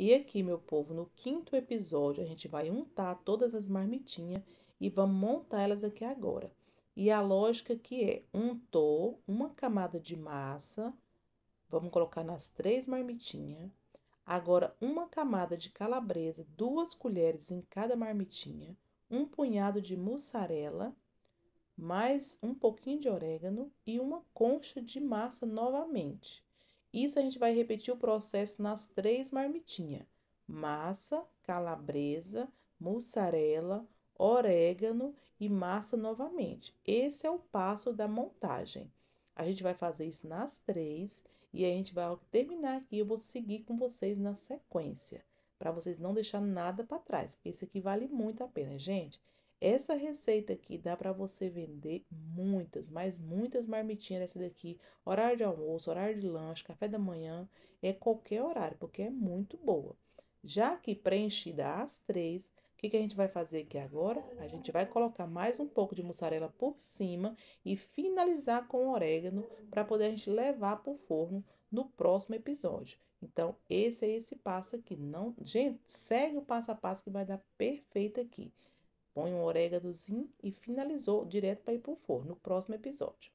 E aqui, meu povo, no quinto episódio, a gente vai untar todas as marmitinhas e vamos montar elas aqui agora. E a lógica que é, untou uma camada de massa, vamos colocar nas três marmitinhas. Agora, uma camada de calabresa, duas colheres em cada marmitinha, um punhado de mussarela, mais um pouquinho de orégano e uma concha de massa novamente. Isso a gente vai repetir o processo nas três marmitinhas: massa, calabresa, mussarela, orégano e massa novamente. Esse é o passo da montagem. A gente vai fazer isso nas três e a gente vai terminar aqui. Eu vou seguir com vocês na sequência, para vocês não deixar nada para trás, porque isso aqui vale muito a pena, gente. Essa receita aqui dá para você vender muitas, mas muitas marmitinhas dessa daqui. Horário de almoço, horário de lanche, café da manhã, é qualquer horário, porque é muito boa. Já que preenchida as três, o que, que, a gente vai fazer aqui agora? A gente vai colocar mais um pouco de mussarela por cima e finalizar com orégano para poder a gente levar para o forno no próximo episódio. Então, esse é esse passo aqui. Não, gente, segue o passo a passo que vai dar perfeito aqui. Põe um oréganozinho e finalizou direto para ir para o forno no próximo episódio.